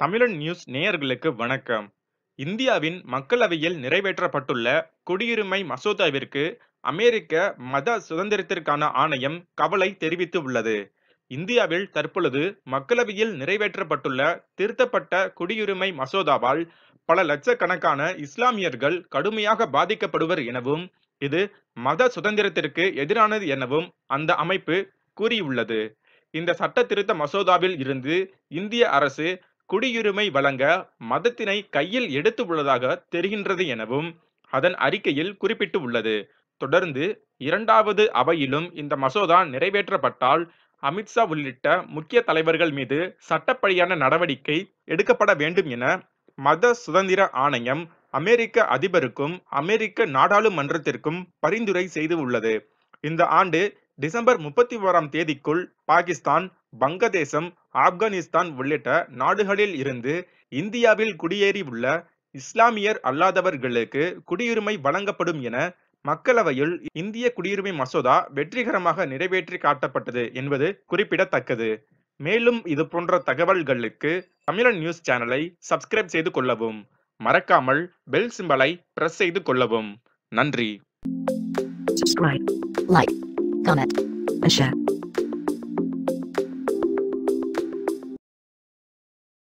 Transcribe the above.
தமிழன் நியூஸ் நேயர்களுக்கு வணக்கம் இந்தியாவின் மக்களவையில் நிறைவேற்றப்பட்டுள்ள குடியுரிமை மசோதாவிற்கு அமெரிக்க மத சுதந்திரத்திற்கான ஆணையம் கவலை தெரிவித்து உள்ளது இந்தியாவில் தற்பொழுது மக்களவையில் நிறைவேற்றப்பட்டுள்ள திருத்தப்பட்ட குடியுரிமை மசோதாவால் பல லட்சக்கணக்கான இஸ்லாமியர்கள் கடுமையாக பாதிக்கப்படுவர் எனவும் இது மத சுதந்திரத்திற்கு எதிரானது எனவும் அந்த அமைப்பு கூறியுள்ளது இந்த சட்ட திருத்த மசோதாவில் இருந்து இந்திய அரசு குடியுரிமை வழங்க மதத்தினை கையில் எடுத்து உள்ளதாக தெரிகின்றது எனவும் அதன் அறிக்கையில் குறிப்பிட்டு உள்ளது தொடர்ந்து இரண்டாவது அவையிலும் இந்த மசோதா நிறைவேற்றப்பட்டால் அமித்ஷா உள்ளிட்ட முக்கிய தலைவர்கள் மீது சட்டப்படியான நடவடிக்கை எடுக்கப்பட வேண்டும் என மத சுதந்திர ஆணையம் அமெரிக்க அதிபருக்கும் அமெரிக்க நாடாளுமன்றத்திற்கும் பரிந்துரை செய்து உள்ளது இந்த ஆண்டு டிசம்பர் முப்பத்தி ஓராம் தேதிக்குள் பாகிஸ்தான் வங்கதேசம் ஆப்கானிஸ்தான் உள்ளிட்ட நாடுகளில் இருந்து இந்தியாவில் குடியேறி உள்ள இஸ்லாமியர் அல்லாதவர்களுக்கு குடியுரிமை வழங்கப்படும் என மக்களவையில் இந்திய குடியுரிமை மசோதா வெற்றிகரமாக நிறைவேற்றி காட்டப்பட்டது என்பது குறிப்பிடத்தக்கது மேலும் இது போன்ற தகவல்களுக்கு தமிழன் நியூஸ் சேனலை சப்ஸ்கிரைப் செய்து கொள்ளவும் மறக்காமல் பெல் சிம்பலை பிரஸ் செய்து கொள்ளவும் நன்றி Subscribe, like, comment, and share.